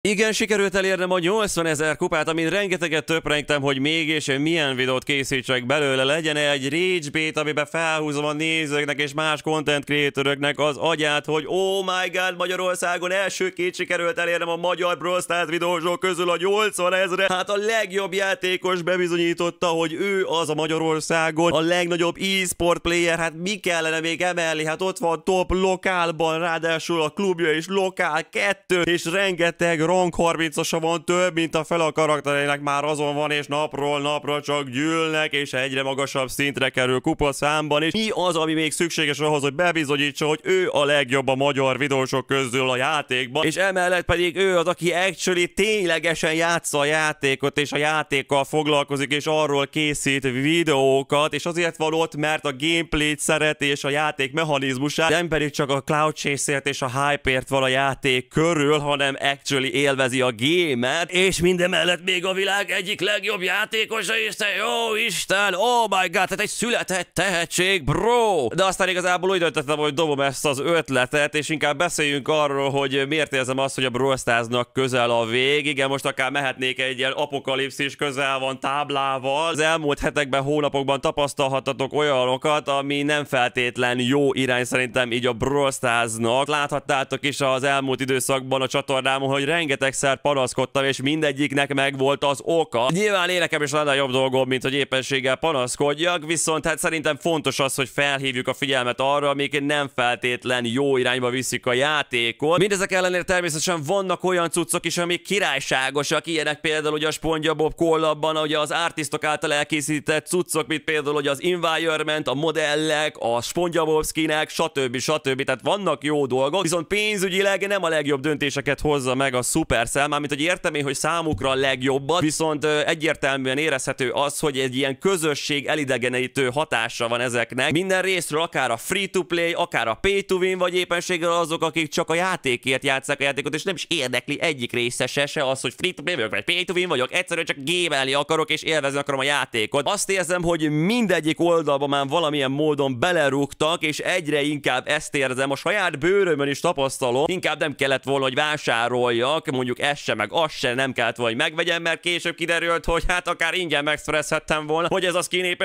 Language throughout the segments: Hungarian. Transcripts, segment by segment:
Igen, sikerült elérnem a 80 ezer kupát, amin rengeteget töprengtem, hogy mégis milyen videót készítsek belőle. Legyen -e egy rage Beat, amiben felhúzom a nézőknek és más content creatoröknek az agyát, hogy oh my god, Magyarországon elsőként sikerült elérnem a magyar Brawl Stars videósok közül a 80 ezre. Hát a legjobb játékos bebizonyította, hogy ő az a Magyarországon a legnagyobb e-sport player. Hát mi kellene még emelni? Hát ott van top lokálban, ráadásul a klubja is lokál kettő, és rengeteg Ronk 30 van több, mint a fel a karaktereinek már azon van, és napról napra csak gyűlnek, és egyre magasabb szintre kerül kupa számban és Mi az, ami még szükséges ahhoz, hogy bebizonyítsa, hogy ő a legjobb a magyar videósok közül a játékban, és emellett pedig ő az, aki actually ténylegesen játsza a játékot, és a játékkal foglalkozik, és arról készít videókat, és azért van ott, mert a gameplay szereti, és a játék mechanizmusát, nem pedig csak a cloud chase és a hype-ért van a játék körül, hanem actually élvezi a gémet, és mellett még a világ egyik legjobb játékosa, is te jó Isten, oh my god, tehát egy született tehetség, bro! De aztán igazából úgy döntöttem, hogy dobom ezt az ötletet, és inkább beszéljünk arról, hogy miért érzem azt, hogy a brosztáznak közel a vég. Igen, most akár mehetnék egy ilyen apokalipszis közel van táblával. Az elmúlt hetekben, hónapokban tapasztalhatatok olyanokat, ami nem feltétlen jó irány szerintem így a brosztáznak. Láthattátok is az elmúlt időszakban a csatornámon, hogy rengeteg rengetegszer panaszkodtam, és mindegyiknek volt az oka. Nyilván énekem is lenne jobb dolgom, mint hogy éppenséggel panaszkodjak, viszont hát szerintem fontos az, hogy felhívjuk a figyelmet arra, amik nem feltétlen jó irányba viszik a játékot. Mindezek ellenére természetesen vannak olyan cuccok is, amik királyságosak, ilyenek például ugye a Spongyabob kollabban, ugye az artistok által elkészített cuccok, mint például ugye az environment, a modellek, a Spongyabob skinek, stb. stb. Tehát vannak jó dolgok, viszont pénzügyileg nem a legjobb döntéseket hozza meg a Supercell, mármint hogy értem én, hogy számukra a legjobbat, viszont egyértelműen érezhető az, hogy egy ilyen közösség elidegenítő hatása van ezeknek. Minden részről akár a free-to-play, akár a pay-to-win, vagy éppenséggel azok, akik csak a játékért játszák a játékot, és nem is érdekli egyik részese se az, hogy free-to-play vagyok, vagy pay-to-win vagyok, egyszerűen csak gémelni akarok, és élvezni akarom a játékot. Azt érzem, hogy mindegyik oldalba már valamilyen módon belerúgtak, és egyre inkább ezt érzem, a saját bőrömön is tapasztalom, inkább nem kellett volna, hogy vásároljak, csak mondjuk ez se, meg az se nem kellett volna, hogy megvegyem, mert később kiderült, hogy hát akár ingyen megszerezhettem volna, hogy ez a skin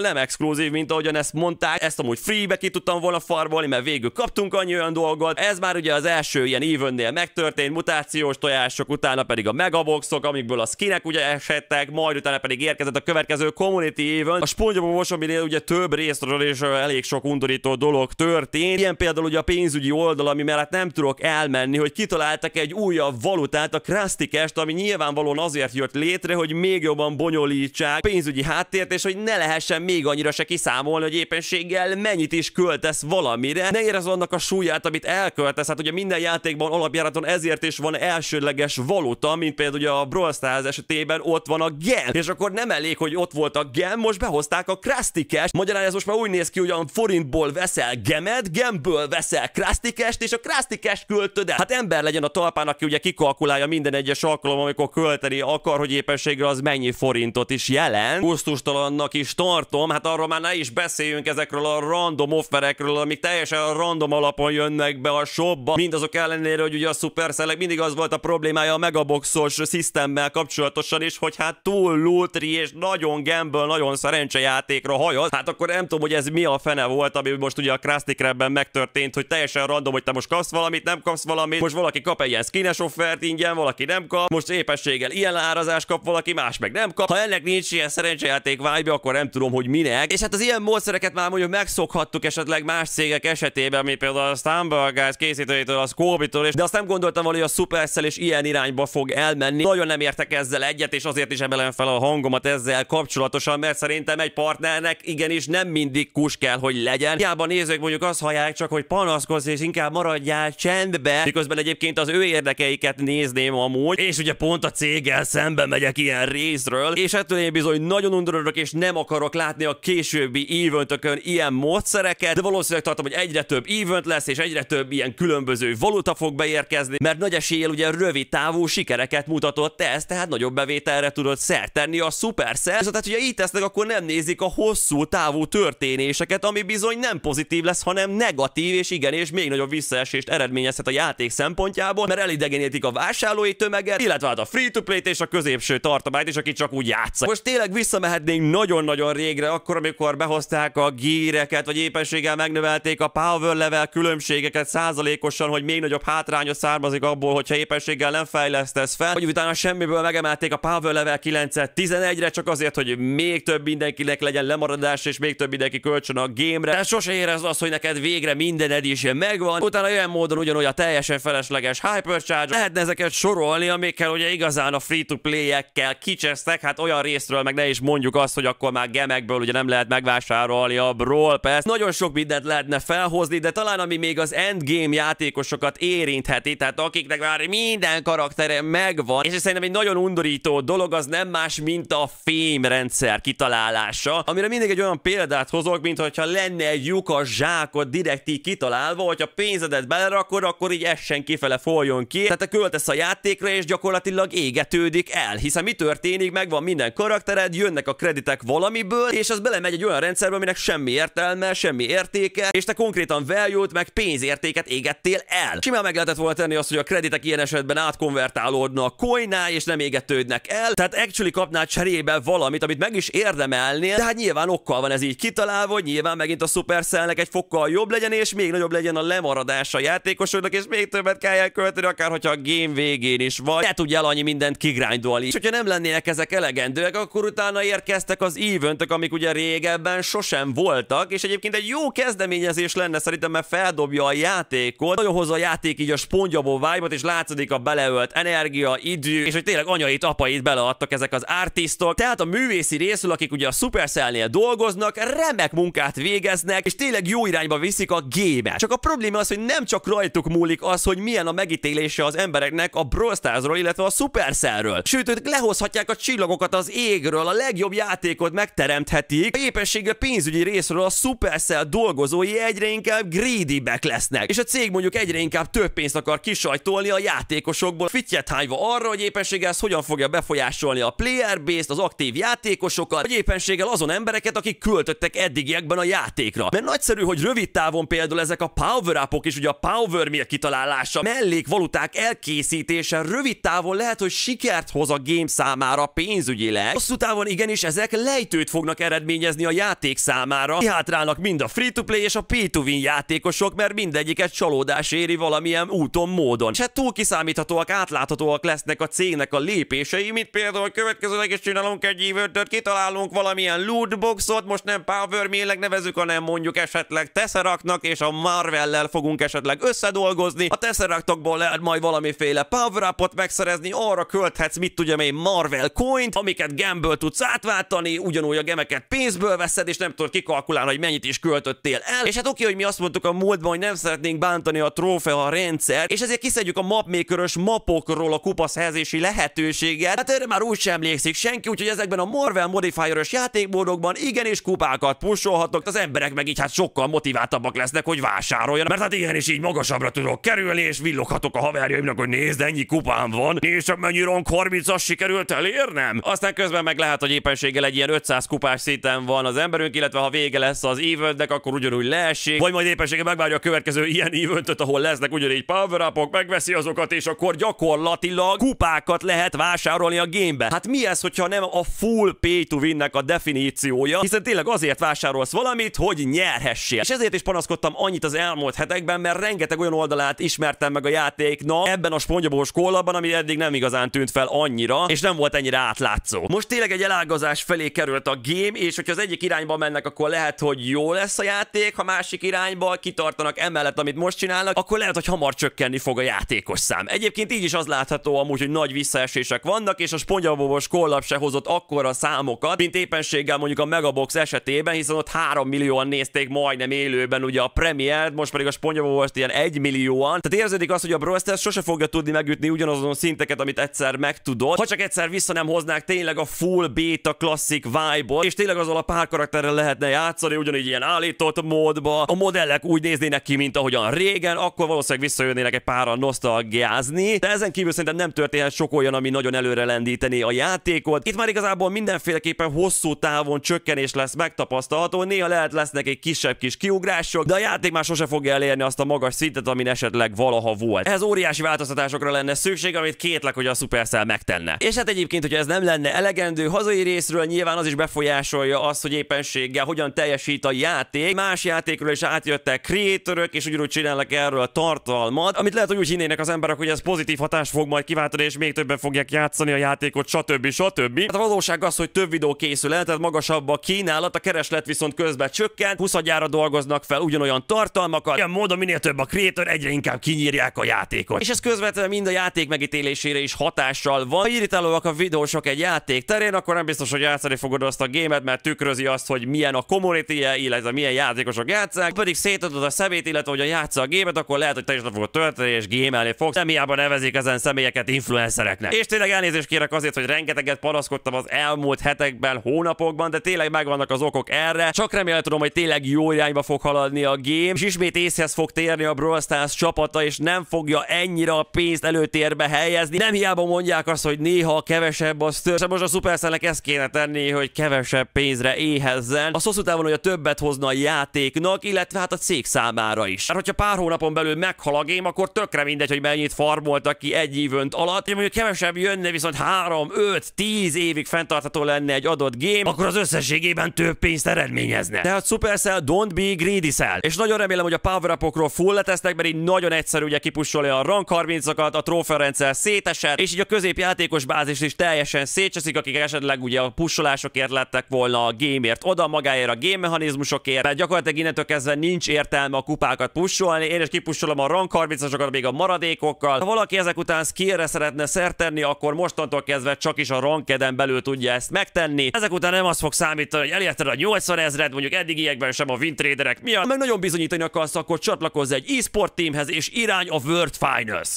nem exkluzív, mint ahogyan ezt mondták. Ezt amúgy free-be ki tudtam volna farbolni, mert végül kaptunk annyi olyan dolgot. Ez már ugye az első ilyen évönnél megtörtént, mutációs tojások, utána pedig a megaboxok, amikből a skinek ugye esettek, majd utána pedig érkezett a következő community évön. A SpongeBob Mosominél ugye több részről és elég sok undorító dolog történt. Ilyen például ugye a pénzügyi oldal, ami mellett nem tudok elmenni, hogy kitaláltak egy újabb valutát, a krasztikest, ami nyilvánvalóan azért jött létre, hogy még jobban bonyolítsák pénzügyi háttért, és hogy ne lehessen még annyira se kiszámolni, hogy éppenséggel mennyit is költesz valamire. Ne érez annak a súlyát, amit elköltesz. Hát ugye minden játékban alapjáraton ezért is van elsődleges valuta, mint például ugye a Brawl Stars esetében ott van a gem. És akkor nem elég, hogy ott volt a gem, most behozták a krasztikest. Magyarán ez most már úgy néz ki, hogy a forintból veszel gemet, gemből veszel krasztikest, és a krasztikest költöd el. Hát ember legyen a talpán, aki ugye ki kikalkulálja minden egyes alkalom, amikor költeni akar, hogy éppenséggel az mennyi forintot is jelent. Kusztustalannak is tartom, hát arról már ne is beszéljünk ezekről a random offerekről, amik teljesen random alapon jönnek be a shopba. Mindazok ellenére, hogy ugye a supercell mindig az volt a problémája a megaboxos szisztemmel kapcsolatosan is, hogy hát túl lútri és nagyon gamble, nagyon szerencsejátékra hajaz. Hát akkor nem tudom, hogy ez mi a fene volt, ami most ugye a Krasztikrebben megtörtént, hogy teljesen random, hogy te most kapsz valamit, nem kapsz valamit, most valaki kap egy ilyen skines offer, kevert ingyen, valaki nem kap, most épességgel ilyen árazás kap, valaki más meg nem kap. Ha ennek nincs ilyen szerencsejáték vibe, akkor nem tudom, hogy minek. És hát az ilyen módszereket már mondjuk megszokhattuk esetleg más cégek esetében, mint például a Stambergás készítőjétől, a Scobitól, és de azt nem gondoltam hogy a Supercell is ilyen irányba fog elmenni. Nagyon nem értek ezzel egyet, és azért is emelem fel a hangomat ezzel kapcsolatosan, mert szerintem egy partnernek igenis nem mindig kus kell, hogy legyen. Hiába nézők mondjuk azt hallják csak, hogy panaszkozz és inkább maradjál csendbe, miközben egyébként az ő érdekeik amiket nézném amúgy, és ugye pont a céggel szembe megyek ilyen részről, és ettől én bizony nagyon undorodok, és nem akarok látni a későbbi eventökön ilyen módszereket, de valószínűleg tartom, hogy egyre több event lesz, és egyre több ilyen különböző valuta fog beérkezni, mert nagy eséllyel ugye rövid távú sikereket mutatott ez, tehát nagyobb bevételre tudod szert tenni a Supercell, tehát ugye így tesznek, akkor nem nézik a hosszú távú történéseket, ami bizony nem pozitív lesz, hanem negatív, és igen, és még nagyobb visszaesést eredményezhet a játék szempontjából, mert elidegenítik segítik a vásárlói tömeget, illetve hát a free to play és a középső tartományt is, aki csak úgy játsza. Most tényleg visszamehetnénk nagyon-nagyon régre, akkor, amikor behozták a gíreket, vagy éppenséggel megnövelték a power level különbségeket százalékosan, hogy még nagyobb hátránya származik abból, hogyha éppenséggel nem fejlesztesz fel, hogy utána semmiből megemelték a power level 9-et 11-re, csak azért, hogy még több mindenkinek legyen lemaradás, és még több mindenki kölcsön a gémre. De sose érez azt, hogy neked végre mindened is megvan. Utána olyan módon ugyanúgy a teljesen felesleges hypercharge lehetne ezeket sorolni, amikkel ugye igazán a free-to-play-ekkel kicsesztek, hát olyan részről meg ne is mondjuk azt, hogy akkor már gemekből ugye nem lehet megvásárolni a Brawl Pass. Nagyon sok mindent lehetne felhozni, de talán ami még az endgame játékosokat érintheti, tehát akiknek már minden karaktere megvan, és szerintem egy nagyon undorító dolog az nem más, mint a fémrendszer kitalálása, amire mindig egy olyan példát hozok, mint hogyha lenne egy a zsákot direkt így kitalálva, hogyha pénzedet belerakod, akkor így essen kifele folyjon ki. Tehát a költesz a játékra, és gyakorlatilag égetődik el, hiszen mi történik, megvan minden karaktered, jönnek a kreditek valamiből, és az belemegy egy olyan rendszerbe, aminek semmi értelme, semmi értéke, és te konkrétan value meg pénzértéket égettél el. Simán meg lehetett volna tenni azt, hogy a kreditek ilyen esetben átkonvertálódnak koiná, és nem égetődnek el, tehát actually kapnál cserébe valamit, amit meg is érdemelnél, de hát nyilván okkal van ez így kitalálva, hogy nyilván megint a Supercellnek egy fokkal jobb legyen, és még nagyobb legyen a lemaradás a játékosoknak, és még többet kell költeni, akár hogyha a game végén is, vagy ne tudjál annyi mindent kigrándolni. És hogyha nem lennének ezek elegendőek, akkor utána érkeztek az eventek, amik ugye régebben sosem voltak, és egyébként egy jó kezdeményezés lenne szerintem, mert feldobja a játékot, nagyon hozza a játék így a spongyabó vibe és látszik a beleölt energia, idő, és hogy tényleg anyait, apait beleadtak ezek az artistok. Tehát a művészi részül, akik ugye a Supercell-nél dolgoznak, remek munkát végeznek, és tényleg jó irányba viszik a gémet. Csak a probléma az, hogy nem csak rajtuk múlik az, hogy milyen a megítélése az ember embereknek a Brawl Starsról, illetve a Supercell-ről. Sőt, ők lehozhatják a csillagokat az égről, a legjobb játékot megteremthetik, a épességgel pénzügyi részről a Supercell dolgozói egyre inkább greedy lesznek, és a cég mondjuk egyre inkább több pénzt akar kisajtolni a játékosokból, fittyet hányva arra, hogy éppenséggel ez hogyan fogja befolyásolni a player base-t, az aktív játékosokat, vagy éppenséggel azon embereket, akik költöttek eddigiekben a játékra. Mert nagyszerű, hogy rövid távon például ezek a power-upok -ok és ugye a power meal kitalálása mellék valuták elképzelhető készítése rövid távon lehet, hogy sikert hoz a game számára pénzügyileg. Hosszú távon igenis ezek lejtőt fognak eredményezni a játék számára. Kihátrálnak mind a free-to-play és a pay-to-win játékosok, mert mindegyiket csalódás éri valamilyen úton, módon. És hát túl kiszámíthatóak, átláthatóak lesznek a cégnek a lépései, mint például a következőleg is csinálunk egy évőtöt, kitalálunk valamilyen lootboxot, most nem Power mill nevezük, hanem mondjuk esetleg Tesseraknak, és a Marvel-lel fogunk esetleg összedolgozni. A Tesseraktokból lehet majd valami valamiféle power upot megszerezni, arra költhetsz, mit tudom én, Marvel coint, amiket gemből tudsz átváltani, ugyanúgy a gemeket pénzből veszed, és nem tudod kikalkulálni, hogy mennyit is költöttél el. És hát oké, hogy mi azt mondtuk a múltban, hogy nem szeretnénk bántani a trófea rendszer, és ezért kiszedjük a mapmakerös mapokról a helyezési lehetőséget. Hát erre már úgy sem emlékszik senki, úgyhogy ezekben a Marvel modifieres játékmódokban igenis kupákat pusolhatok, az emberek meg így hát sokkal motiváltabbak lesznek, hogy vásároljanak, mert hát igenis így magasabbra tudok kerülni, és villoghatok a haverjaimnak hogy nézd, ennyi kupám van, nézd csak mennyi ronk 30-as sikerült elérnem. Aztán közben meg lehet, hogy éppenséggel egy ilyen 500 kupás szinten van az emberünk, illetve ha vége lesz az évöldnek, akkor ugyanúgy leesik, vagy majd éppenséggel megvárja a következő ilyen évöntöt, ahol lesznek ugyanígy power megveszi azokat, és akkor gyakorlatilag kupákat lehet vásárolni a gémbe. Hát mi ez, hogyha nem a full pay to winnek a definíciója, hiszen tényleg azért vásárolsz valamit, hogy nyerhessél. És ezért is panaszkodtam annyit az elmúlt hetekben, mert rengeteg olyan oldalát ismertem meg a játéknak ebben ebben a spongyabos kollabban, ami eddig nem igazán tűnt fel annyira, és nem volt ennyire átlátszó. Most tényleg egy elágazás felé került a game, és hogyha az egyik irányba mennek, akkor lehet, hogy jó lesz a játék, ha másik irányba kitartanak emellett, amit most csinálnak, akkor lehet, hogy hamar csökkenni fog a játékos szám. Egyébként így is az látható amúgy, hogy nagy visszaesések vannak, és a spongyabobos kollab se hozott akkora számokat, mint éppenséggel mondjuk a Megabox esetében, hiszen ott 3 millióan nézték majdnem élőben ugye a premiért, most pedig a spongyabobos ilyen 1 millióan. Tehát érződik az, hogy a Brawl sose fog fogja tudni megütni ugyanazon szinteket, amit egyszer megtudott. Ha csak egyszer vissza nem hoznák tényleg a full beta klasszik vibe és tényleg azzal a pár karakterrel lehetne játszani, ugyanígy ilyen állított módba. A modellek úgy néznének ki, mint ahogyan régen, akkor valószínűleg visszajönnének egy pára nosztalgiázni, de ezen kívül szerintem nem történhet sok olyan, ami nagyon előre lendítené a játékot. Itt már igazából mindenféleképpen hosszú távon csökkenés lesz megtapasztalható, néha lehet lesznek egy kisebb kis kiugrások, de a játék már sose fogja elérni azt a magas szintet, ami esetleg valaha volt. Ez óriási változás változtatásokra lenne szükség, amit kétlek, hogy a Supercell megtenne. És hát egyébként, hogy ez nem lenne elegendő, hazai részről nyilván az is befolyásolja azt, hogy éppenséggel hogyan teljesít a játék. Más játékról is átjöttek creatorök, és ugyanúgy csinálnak erről a tartalmat, amit lehet, hogy úgy hinnének az emberek, hogy ez pozitív hatást fog majd kiváltani, és még többen fogják játszani a játékot, stb. stb. Hát a valóság az, hogy több videó készül el, tehát magasabb a kínálat, a kereslet viszont közben csökken, 20 dolgoznak fel ugyanolyan tartalmakat, ilyen módon minél több a creator, egyre inkább kinyírják a játékot. És ez közvetlenül mind a játék megítélésére is hatással van. Ha irritálóak a videósok egy játék terén, akkor nem biztos, hogy játszani fogod azt a gémet, mert tükrözi azt, hogy milyen a community -e, illetve milyen játékosok játszák. Pedig szétadod a szemét, illetve hogy játsza a gémet, akkor lehet, hogy te is le fogod tölteni és gémelni fogsz. Nem hiába nevezik ezen személyeket influencereknek. És tényleg elnézést kérek azért, hogy rengeteget panaszkodtam az elmúlt hetekben, hónapokban, de tényleg megvannak az okok erre. Csak remélem tudom, hogy tényleg jó irányba fog haladni a game, és ismét észhez fog térni a Brawl Stars csapata, és nem fogja ennyire a pénzt előtérbe helyezni. Nem hiába mondják azt, hogy néha kevesebb az tör. Most a Supercellnek ezt kéne tenni, hogy kevesebb pénzre éhezzen. A hosszú távon, hogy a többet hozna a játéknak, illetve hát a cég számára is. Mert hát, hogyha pár hónapon belül meghal a game, akkor tökre mindegy, hogy mennyit farmoltak ki egy évönt alatt. Én mondjuk kevesebb jönne, viszont 3, 5, 10 évig fenntartható lenne egy adott game, akkor az összességében több pénzt eredményezne. Tehát Supercell don't be greedy cell. És nagyon remélem, hogy a power upokról full letesznek, mert így nagyon egyszerű ugye kipussolja a rank 30 gerincokat, a tróferendszer szétesett, és így a középjátékos bázis is teljesen szétcseszik, akik esetleg ugye a pusolásokért lettek volna a gémért oda, magáért a game mechanizmusokért, mert gyakorlatilag innentől kezdve nincs értelme a kupákat pusolni, én is kipusolom a rank 30-asokat még a maradékokkal. Ha valaki ezek után skillre szeretne szertenni, akkor mostantól kezdve csak is a rankeden belül tudja ezt megtenni. Ezek után nem az fog számítani, hogy elérted a 80 ezred, mondjuk eddigiekben sem a wintraderek miatt, meg nagyon bizonyítani akarsz, akkor csatlakozz egy e-sport teamhez és irány a World Finals.